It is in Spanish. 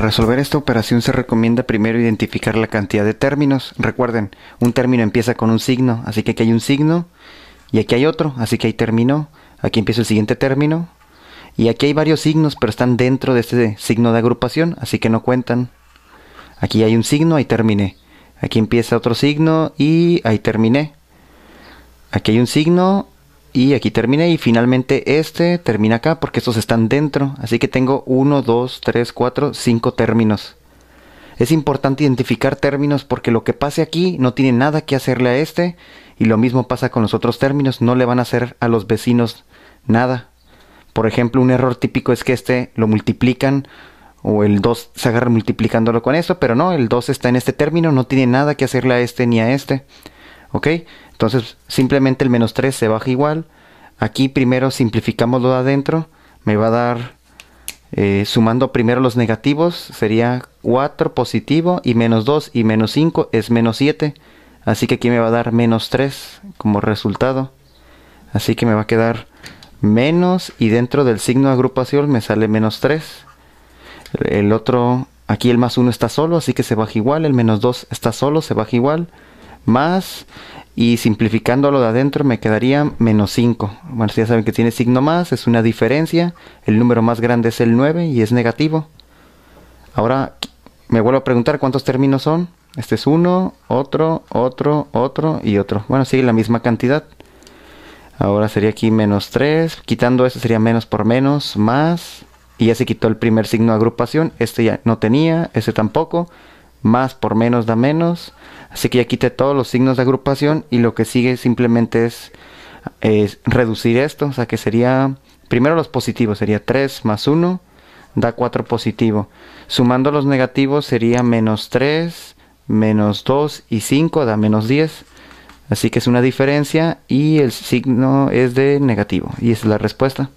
resolver esta operación se recomienda primero identificar la cantidad de términos. Recuerden, un término empieza con un signo, así que aquí hay un signo y aquí hay otro, así que hay término, Aquí empieza el siguiente término. Y aquí hay varios signos, pero están dentro de este signo de agrupación, así que no cuentan. Aquí hay un signo, ahí terminé. Aquí empieza otro signo y ahí terminé. Aquí hay un signo y aquí termina y finalmente este termina acá porque estos están dentro. Así que tengo 1, 2, 3, 4, 5 términos. Es importante identificar términos porque lo que pase aquí no tiene nada que hacerle a este. Y lo mismo pasa con los otros términos, no le van a hacer a los vecinos nada. Por ejemplo, un error típico es que este lo multiplican o el 2 se agarra multiplicándolo con esto, pero no, el 2 está en este término, no tiene nada que hacerle a este ni a este. ¿Ok? Entonces simplemente el menos 3 se baja igual. Aquí primero simplificamos lo de adentro. Me va a dar, eh, sumando primero los negativos, sería 4 positivo y menos 2 y menos 5 es menos 7. Así que aquí me va a dar menos 3 como resultado. Así que me va a quedar menos y dentro del signo de agrupación me sale menos 3. El otro, aquí el más 1 está solo, así que se baja igual. El menos 2 está solo, se baja igual más y simplificando lo de adentro me quedaría menos 5. Bueno, si ya saben que tiene signo más, es una diferencia. El número más grande es el 9 y es negativo. Ahora me vuelvo a preguntar cuántos términos son. Este es uno, otro, otro, otro y otro. Bueno, sigue la misma cantidad. Ahora sería aquí menos 3. Quitando eso sería menos por menos, más. Y ya se quitó el primer signo de agrupación. Este ya no tenía, este tampoco más por menos da menos. Así que ya quité todos los signos de agrupación y lo que sigue simplemente es, reducir esto. O sea que sería, primero los positivos, sería 3 más 1 da 4 positivo. Sumando los negativos sería menos 3, menos 2 y 5 da menos 10. Así que es una diferencia y el signo es de negativo. Y esa es la respuesta.